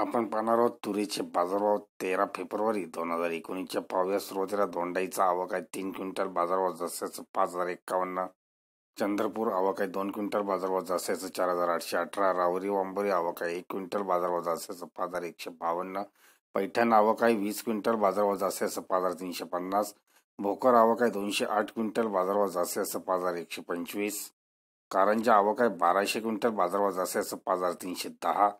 आपण पाहणार आहोत तुरीचे बाजारभाव तेरा फेब्रुवारी दोन हजार एकोणीसच्या पाव्या सुरुवातीला दोंडाईचा आवक आहे तीन क्विंटल बाजारभाव जस्याचं पाच हजार एक्कावन्न चंद्रपूर आवक आहे दोन क्विंटल बाजारभाव जस्याचं चार हजार आठशे अठरा रावरी वांबोरी आवक आहे एक क्विंटल बाजारभाव जस्याचं पाच हजार एकशे बावन्न पैठण आवक आहे वीस क्विंटल बाजारभाव जस्याचं पाच हजार तीनशे पन्नास भोकर आवक आहे दोनशे आठ क्विंटल बाजारभाव जस्याचं पाच हजार एकशे पंचवीस कारंजा आवक आहे बाराशे क्विंटल बाजारभाव जस्याचं पाच हजार तीनशे दहा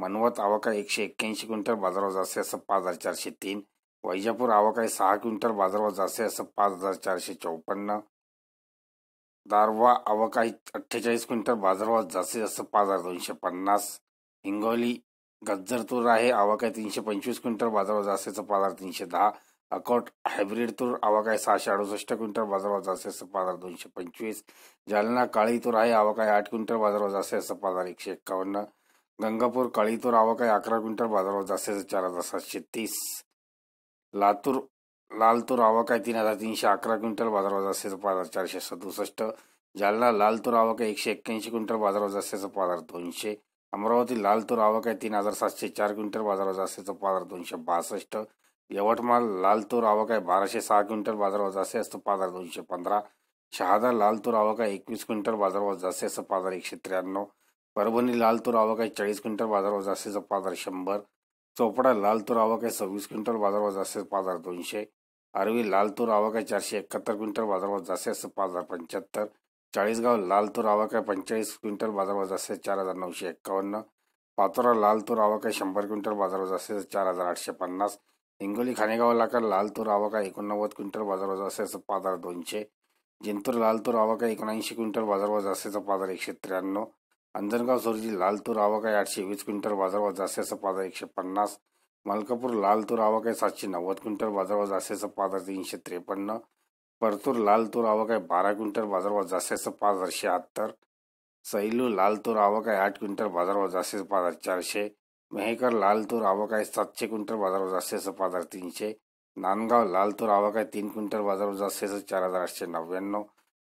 मनवत आवाका एकशे एक्क्याऐंशी क्विंटल बाजारावर जास्त असं पाच हजार चारशे तीन वैजापूर आवाका सहा क्विंटल बाजारावर जास्त असं पाच हजार चारशे चौपन्न दारवा आवका अठ्ठेचाळीस क्विंटल बाजारावर जास्त असं पाच हजार दोनशे पन्नास हिंगोली गज्जर तूर आहे आवाका तीनशे पंचवीस क्विंटल बाजारावर असं पाच हजार तीनशे दहा अकोट हायब्रिड तूर आवकाय सहाशे अडुसष्ट क्विंटल बाजारावर असं पाच हजार दोनशे पंचवीस जालना काळी तूर आहे आवक आठ क्विंटल बाजारावर जास्त असं पाच हजार एकशे एक्कावन्न गंगापूर काळीतूर काय अकरा क्विंटल बाजारावर जास्त चार हजार सातशे तीस लातूर लालतूर काय तीन हजार तीनशे अकरा क्विंटल बाजारावर जास्त पाच हजार चारशे सदुसष्ट जालना लालतूर काय एकशे एक्क्याऐंशी क्विंटल बाजारावर जास्त पाच हजार दोनशे अमरावती लालतूर काय तीन हजार सातशे चार क्विंटल बाजारावर जास्त पाच हजार दोनशे बासष्ट यवतमाळ लालतूर काय बाराशे सहा क्विंटल बाजारावर जास्त जास्त पाच हजार दोनशे पंधरा शहादा लालतूर काय एकवीस क्विंटल बाजारावर जास्त असं पाच हजार एकशे त्र्याण्णव परभणी लाल तूर आवक आहे चाळीस क्विंटल बाजारवर जास्तीचा पाजार शंभर चोपडा लाल तो आवक आहे सव्वीस क्विंटल बाजारवर जास्तीचा पाजार दोनशे आरवी लाल तो आवक आहे चारशे एकाहत्तर क्विंटल बाजारवर असं पाजार पंच्याहत्तर चाळीसगाव लाल तूर आवक आहे पंचेचाळीस क्विंटल बाजारवर असेल चार हजार नऊशे एकावन्न पाचोरा लाल तो आवक आहे शंभर क्विंटल बाजारवर असेल चार हजार आठशे पन्नास हिंगोली खानेगाव लाकर लाल तूर आवक आहे एकोणनव्वद क्विंटल बाजारवर जास्तीचा हजार दोनशे जिंतूर लाल तो आवक आहे एकोणऐंशी क्विंटल बाजारवर जास्तीचा हजार एकशे त्र्याण्णव अंजनगाव सुरजी लालतूर आवाकाय आठशे वीस क्विंटल बाजारवा जास्याचा पादा एकशे पन्नास मलकापूर लालतूर आवाकाय सातशे नव्वद क्विंटल बाजारवा जास्याचा पादा तीनशे त्रेपन्न परतूर लालतूर आवाकाय बारा क्विंटल बाजारावर जास्याचा पाच हजारशे अत्तर सैलू लालतूर आवाकाय आठ क्विंटल बाजारावर जास्याचा पाच हजार चारशे मेहकर लालतूर आवाकाय सातशे क्विंटल बाजारवा जास्याचा पाच तीनशे नांदगाव लालतूर आवाकाय तीन क्विंटल बाजारावर जास्याचा चार हजार आठशे नव्याण्णव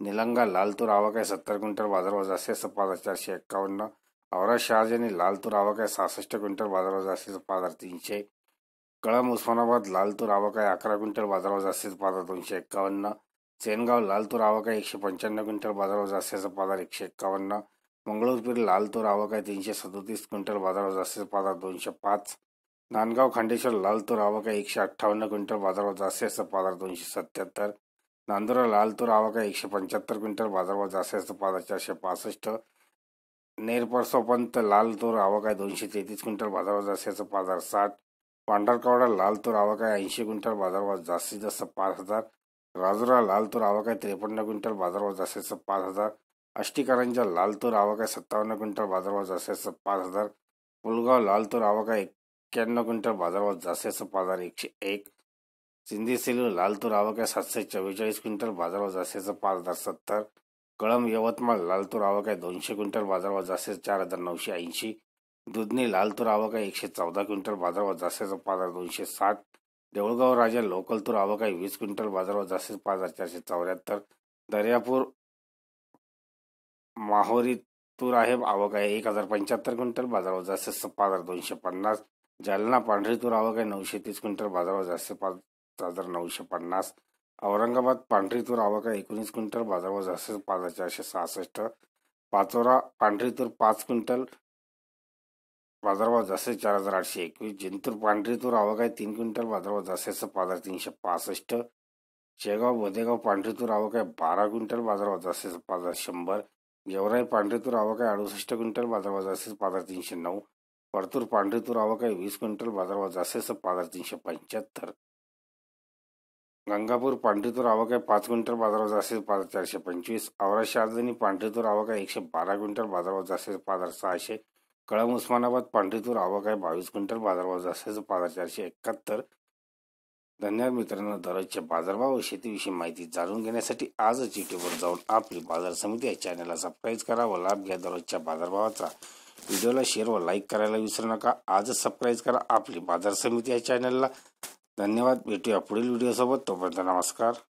निलंगा लाल लालतूर का सत्तर क्विंटल बाजार बाजारवाजा से सहा हजार चारशे एक्कावन्न औरा शहाज तो लालतूर का सहासष्ट क्विंटल बाजार से सहा हजार तीनशे कळम उस्मानाबाद लाल तो लालतूर का अकरा क्विंटल बाजार असेच सहा हजार दोनशे लाल तो लालतूर का एकशे पंच्याण्णव क्विंटल बाजार असेच सहा हजार एकशे एक्कावन्न मंगळूरपीर लालतूर आहे तीनशे सदोतीस क्विंटल बाजार असेच सहा हजार दोनशे पाच नांदगाव खांडेश्वर लाल तो लालतूर का एकशे अठ्ठावन्न क्विंटल बाजार असेच सहा हजार दोनशे सत्याहत्तर नांदुरा लालतूर आवाका एकशे पंच्याहत्तर क्विंटल बाजारभाव असतो पाच चारशे पासष्ट नेरपरसोपंत लालतूर आवाका दोनशे तेहतीस क्विंटल बाजारभाव असतो पाच हजार साठ पांढरकावडा लालतूर आवाका ऐंशी क्विंटल बाजारभाव जास्तीत जास्त पाच हजार राजुरा लालतूर आवाका त्रेपन्न क्विंटल बाजारभाव असतो पाच हजार अष्टीकरांच्या लालतूर आवाका सत्तावन्न क्विंटल बाजारभाव असतो पाच हजार पुलगाव लालतूर आवाका एक्क्याण्णव क्विंटल बाजारभाव असतो पाच हजार एकशे एक सिंधी सेलू लालतूर आहे सातशे चव्वेचाळीस क्विंटल बाजारभाव जास्तीचा पाच हजार सत्तर कळंब यवतमाळ लालतूर आहे दोनशे क्विंटल बाजारभाव जास्तीचा चार हजार नऊशे ऐंशी दुधनी लालतूर आहे एकशे चौदा क्विंटल बाजारभाव जास्तीचा पाच हजार दोनशे साठ देऊळगाव राजा लोकलतूर आवक आहे वीस क्विंटल बाजारभाव जास्तीत पाच हजार चारशे चौऱ्याहत्तर दर्यापूर माहोरी तूर आहे आवक आहे एक हजार पंच्याहत्तर क्विंटल बाजारभाव जास्तीत पाच हजार दोनशे पन्नास जालना पांढरी तूर आवक आहे नऊशे तीस क्विंटल बाजारभाव जास्तीत पाच हजार नऊशे पन्नास औरंगाबाद पांढरी तूर आवाका एकोणीस क्विंटल बाजारभाव जास्त पाच हजार चारशे सहासष्ट पाचोरा पांढरीतूर पाच क्विंटल बाजारभाव जास्त चार हजार आठशे एकवीस जिंतूर पांढरी तूर आवाका तीन क्विंटल बाजारभाव जास्त पाच हजार तीनशे पासष्ट शेगाव बोदेगाव पांढरीतूर आवाका बारा क्विंटल बाजारभाव जास्त पाच हजार शंभर गेवराई पांढरीतूर आवाका अडुसष्ट क्विंटल बाजारभाव जास्त पाच हजार तीनशे नऊ परतूर पांढरीतूर आवाका वीस क्विंटल बाजारभाव जास्त पाच हजार तीनशे पंच्याहत्तर गंगापूर पांढरीतूर आवाका पाच क्विंटल बाजारावर असेल पाच चारशे पंचवीस औरा शहाजनी पांढरीतूर आवाका एकशे बारा क्विंटल बाजारावर असेल पाच सहाशे कळम उस्मानाबाद पांढरीतूर आवाका बावीस क्विंटल बाजारावर असेल पाच चारशे एकाहत्तर धन्यवाद मित्रांनो दररोजच्या बाजारभाव व शेतीविषयी माहिती जाणून घेण्यासाठी आजच युट्यूबवर जाऊन आपली बाजार समिती या चॅनलला सबस्क्राईब करा व लाभ घ्या दररोजच्या बाजारभावाचा व्हिडिओला शेअर व लाईक करायला विसरू नका आजच सबस्क्राईब करा आपली बाजार समिती या चॅनलला धन्यवाद भेटूया पुढील व्हिडिओसोबत तोपर्यंत नमस्कार